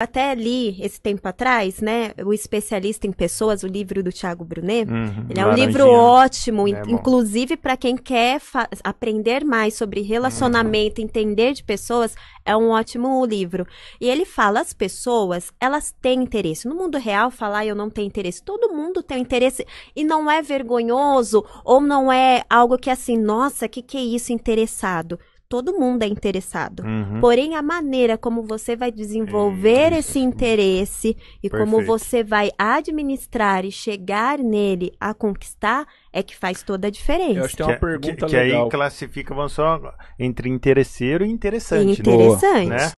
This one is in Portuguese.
até li esse tempo atrás, né? O especialista em pessoas, o livro do Tiago Brunet. Uhum, ele é um livro ótimo, é inclusive para quem quer aprender mais sobre relacionamento, uhum. entender de pessoas, é um ótimo livro. E ele fala as pessoas, elas têm interesse. No mundo real, falar eu não tenho interesse, todo mundo tem interesse e não é vergonhoso ou não é algo que é assim, nossa, que que é isso interessado? todo mundo é interessado. Uhum. Porém, a maneira como você vai desenvolver Isso. esse interesse e Perfeito. como você vai administrar e chegar nele a conquistar é que faz toda a diferença. Eu acho que tem uma que, é- pergunta que, legal. Que aí classifica, vamos só, entre interesseiro e interessante. interessante. né?